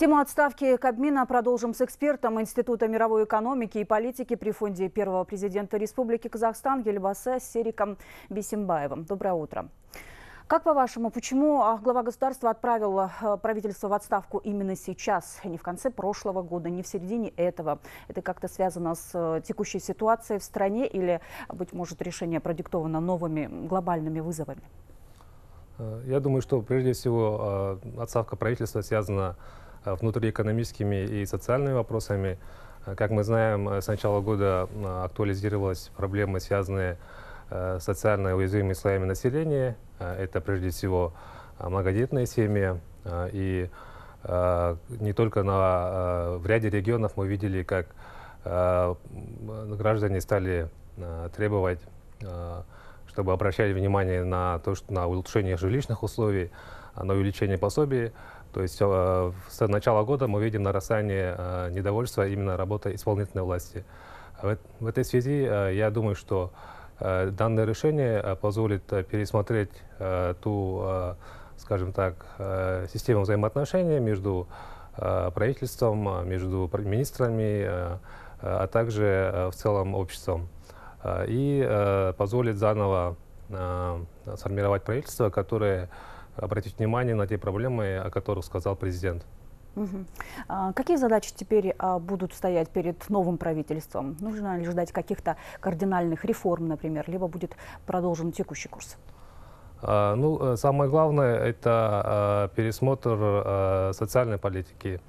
Тему отставки Кабмина продолжим с экспертом Института мировой экономики и политики при фонде первого президента Республики Казахстан Гельбаса Сериком Бисимбаевым. Доброе утро. Как по-вашему, почему а, глава государства отправил э, правительство в отставку именно сейчас, не в конце прошлого года, не в середине этого? Это как-то связано с э, текущей ситуацией в стране или, быть может, решение продиктовано новыми глобальными вызовами? Э, я думаю, что прежде всего а, отставка правительства связана с Э, внутриэкономическими и социальными вопросами. Э, как мы знаем, э, с начала года актуализировалась проблемы, связанные с социально уязвимыми слоями населения. Это прежде всего многодетные семьи. И не только на, в ряде регионов мы видели, как граждане стали требовать, чтобы обращали внимание на, то, что, на улучшение жилищных условий, а, на увеличение пособий. То есть э, с начала года мы видим нарастание э, недовольства именно работой исполнительной власти. В этой связи э, я думаю, что данное решение позволит пересмотреть ту, скажем так, систему взаимоотношений между правительством, между министрами, а также в целом обществом. И позволит заново сформировать правительство, которое обратить внимание на те проблемы, о которых сказал президент. Угу. А какие задачи теперь а, будут стоять перед новым правительством? Нужно ли ждать каких-то кардинальных реформ, например, либо будет продолжен текущий курс? А, ну, э, самое главное – это а, пересмотр а, социальной политики.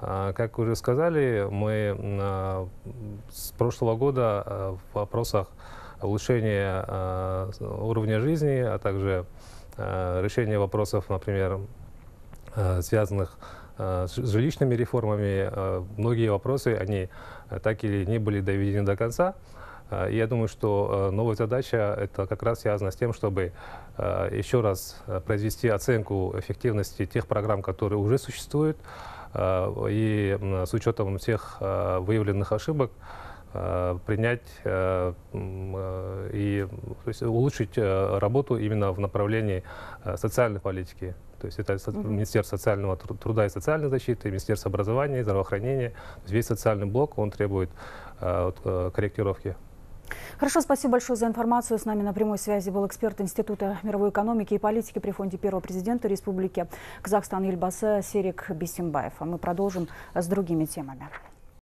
Как уже сказали, мы с прошлого года в вопросах улучшения уровня жизни, а также Э, решение вопросов, например, э, связанных э, с жилищными реформами. Многие вопросы, они так или не были доведены до конца. я думаю, что новая задача это как раз связана с тем, чтобы еще раз произвести оценку эффективности тех программ, которые уже существуют, и с учетом всех выявленных ошибок принять то есть, улучшить э, работу именно в направлении э, социальной политики. То есть это Министерство социального труда и социальной защиты, Министерство образования и здравоохранения. То есть весь социальный блок, он требует э, корректировки. Хорошо, спасибо большое за информацию. С нами на прямой связи был эксперт Института мировой экономики и политики при фонде первого президента Республики Казахстан Ильбасы Серик Бисимбаев. А мы продолжим с другими темами.